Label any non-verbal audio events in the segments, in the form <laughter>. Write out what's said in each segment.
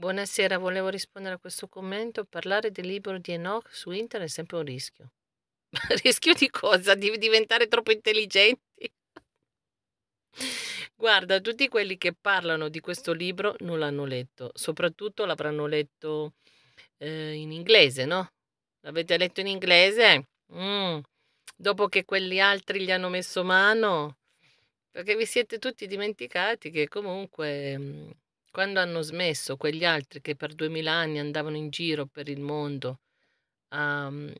Buonasera, volevo rispondere a questo commento. Parlare del libro di Enoch su internet è sempre un rischio. Ma <laughs> rischio di cosa? Di diventare troppo intelligenti? <laughs> Guarda, tutti quelli che parlano di questo libro non l'hanno letto, soprattutto l'avranno letto eh, in inglese, no? L'avete letto in inglese? Mm. Dopo che quelli altri gli hanno messo mano? Perché vi siete tutti dimenticati che comunque mm, quando hanno smesso quegli altri che per duemila anni andavano in giro per il mondo a mhmm,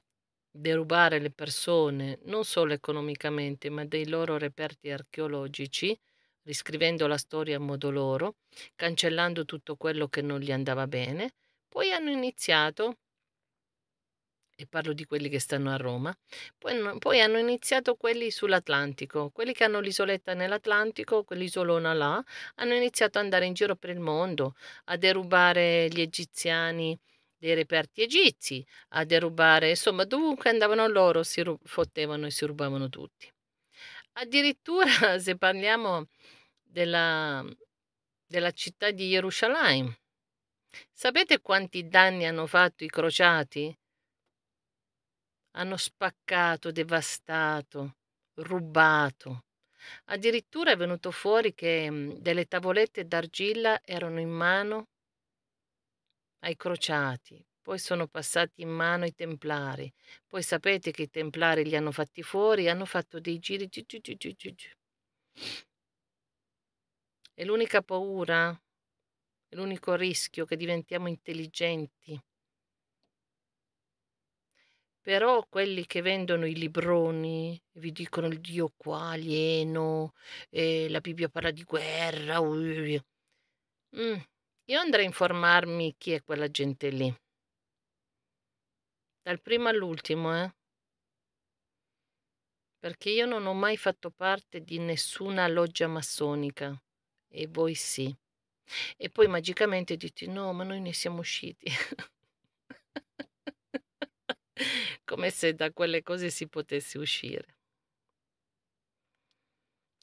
derubare le persone, non solo economicamente, ma dei loro reperti archeologici, riscrivendo la storia a modo loro, cancellando tutto quello che non gli andava bene, poi hanno iniziato e parlo di quelli che stanno a Roma, poi, poi hanno iniziato quelli sull'Atlantico, quelli che hanno l'isoletta nell'Atlantico, quell'isolona là, hanno iniziato ad andare in giro per il mondo, a derubare gli egiziani dei reperti egizi, a derubare, insomma, dovunque andavano loro si fottevano e si rubavano tutti. Addirittura <laughs> se parliamo della, della città di Gerusalemme, sapete quanti danni hanno fatto i crociati? hanno spaccato, devastato, rubato. Addirittura è venuto fuori che mm, delle tavolette d'argilla erano in mano ai crociati, poi sono passati in mano i templari, poi sapete che i templari li hanno fatti fuori, hanno fatto dei giri. E l'unica paura, l'unico rischio che diventiamo intelligenti, però quelli che vendono i libroni, e vi dicono il Dio qua, alieno, e la Bibbia parla di guerra. Uh, mm. Io andrei a informarmi chi è quella gente lì. Dal primo all'ultimo, eh. Perché io non ho mai fatto parte di nessuna loggia massonica. E voi sì. E poi magicamente dite no, ma noi ne siamo usciti. <laughs> come se da quelle cose si potesse uscire.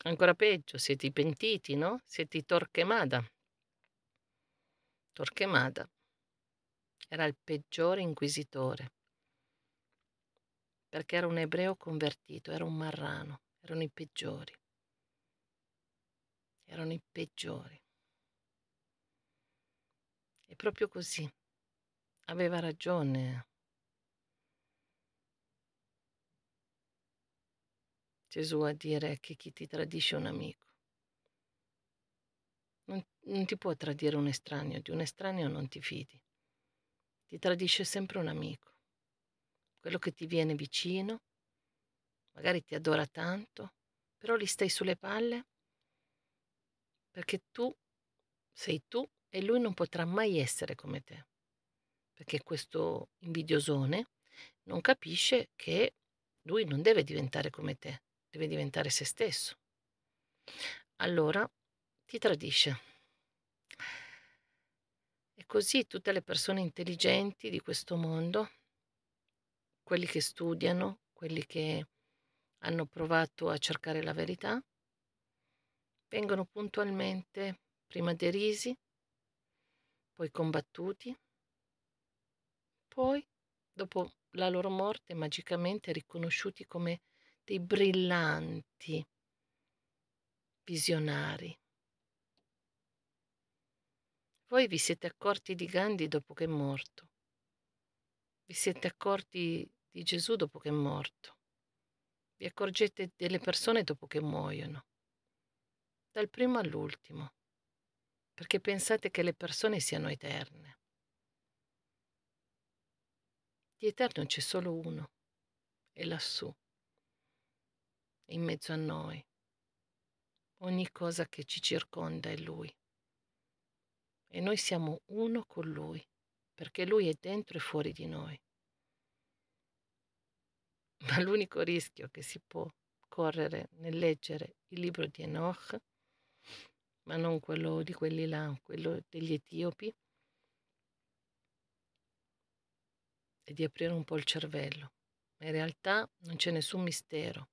Ancora peggio, siete pentiti, no? Siete Torquemada. Torquemada era il peggiore inquisitore, perché era un ebreo convertito, era un marrano, erano i peggiori. Erano i peggiori. E proprio così. Aveva ragione eh. Gesù a dire che chi ti tradisce è un amico. Non, non ti può tradire un estraneo, di un estraneo non ti fidi. Ti tradisce sempre un amico, quello che ti viene vicino, magari ti adora tanto, però gli stai sulle palle perché tu sei tu e lui non potrà mai essere come te. Perché questo invidiosone non capisce che lui non deve diventare come te, deve diventare se stesso. Allora ti tradisce. E così tutte le persone intelligenti di questo mondo, quelli che studiano, quelli che hanno provato a cercare la verità, vengono puntualmente prima derisi, poi combattuti, poi, dopo la loro morte, magicamente riconosciuti come dei brillanti visionari. Voi vi siete accorti di Gandhi dopo che è morto, vi siete accorti di Gesù dopo che è morto, vi accorgete delle persone dopo che muoiono, dal primo all'ultimo, perché pensate che le persone siano eterne. Di eterno c'è solo uno, è lassù in mezzo a noi. Ogni cosa che ci circonda è Lui. E noi siamo uno con Lui, perché Lui è dentro e fuori di noi. <laughs> Ma l'unico rischio che si può correre nel leggere il libro di Enoch, ma non quello di quelli là, quello degli etiopi, è di aprire un po' il cervello. Ma in realtà non c'è nessun mistero.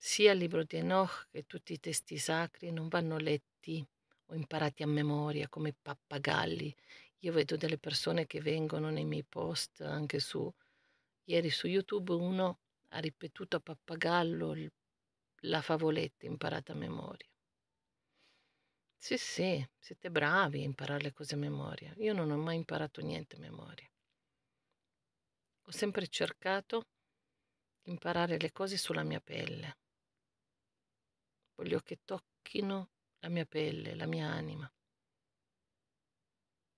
Sia il libro di Enoch che tutti i testi sacri non vanno letti o imparati a memoria come pappagalli. Io vedo delle persone che vengono nei miei post anche su... Ieri su YouTube uno ha ripetuto a pappagallo la favoletta imparata a memoria. Sì, sì, siete bravi a imparare le cose a memoria. Io non ho mai imparato niente a memoria. Ho sempre cercato di imparare le cose sulla mia pelle voglio che tocchino la mia pelle, la mia anima.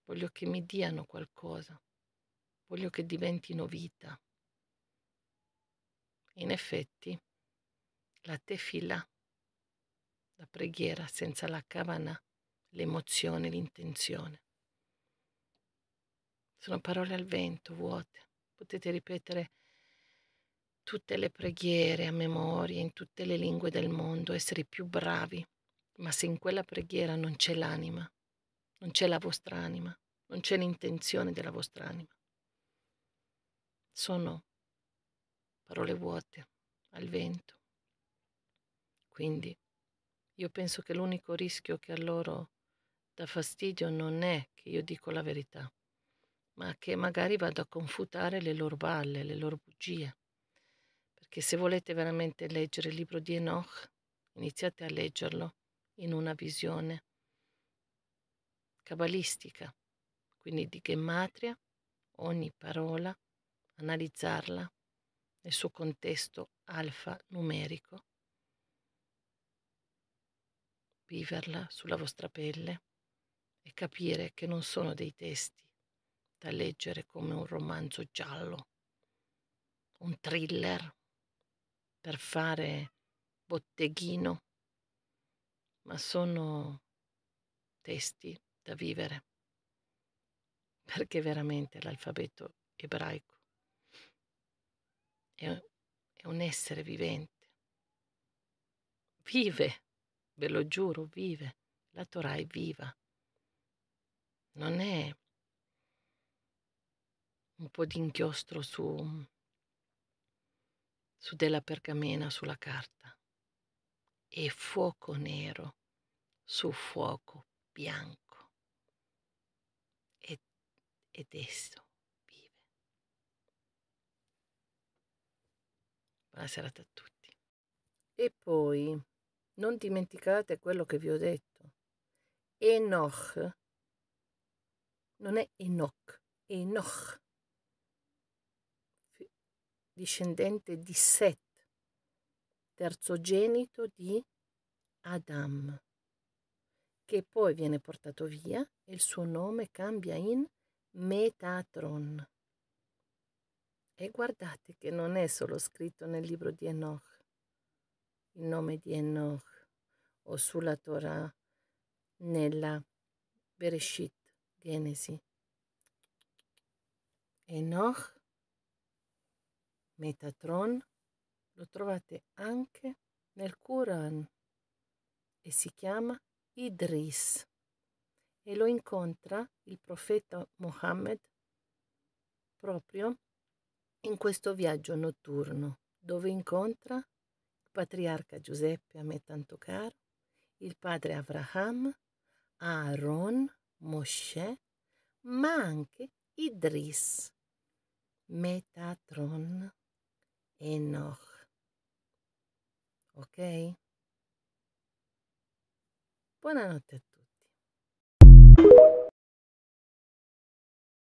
Voglio che mi diano qualcosa, voglio che diventino vita. In effetti, la tefila, la preghiera senza la cavana, l'emozione, l'intenzione. Sono parole al vento, vuote. Potete ripetere tutte le preghiere a memoria in tutte le lingue del mondo, essere i più bravi, ma se in quella preghiera non c'è l'anima, non c'è la vostra anima, non c'è l'intenzione della vostra anima, sono parole vuote al vento. Quindi io penso che l'unico rischio che a loro dà fastidio non è che io dico la verità, ma che magari vado a confutare le loro balle, le loro bugie che se volete veramente leggere il libro di Enoch, iniziate a leggerlo in una visione cabalistica, quindi di gematria, ogni parola, analizzarla nel suo contesto alfanumerico, viverla sulla vostra pelle e capire che non sono dei testi da leggere come un romanzo giallo, un thriller per fare botteghino, ma sono testi da vivere, perché veramente l'alfabeto ebraico è, è un essere vivente. Vive, ve lo giuro, vive. La Torah è viva. Non è un po' di inchiostro su su della pergamena sulla carta e fuoco nero su fuoco bianco. Ed, ed esso vive. Buona serata a tutti. E poi non dimenticate quello che vi ho detto. Enoch non è Enoch, è Enoch discendente di Set, terzogenito di Adam, che poi viene portato via e il suo nome cambia in Metatron. E guardate che non è solo scritto nel libro di Enoch, il nome di Enoch, o sulla Torah, nella Bereshit, Genesi. Enoch Metatron lo trovate anche nel Quran e si chiama Idris e lo incontra il profeta Mohammed proprio in questo viaggio notturno dove incontra il patriarca Giuseppe a me tanto caro, il padre Avraham, Aaron, Mosè, ma anche Idris, Metatron. Enoch. Ok. Buenas noches.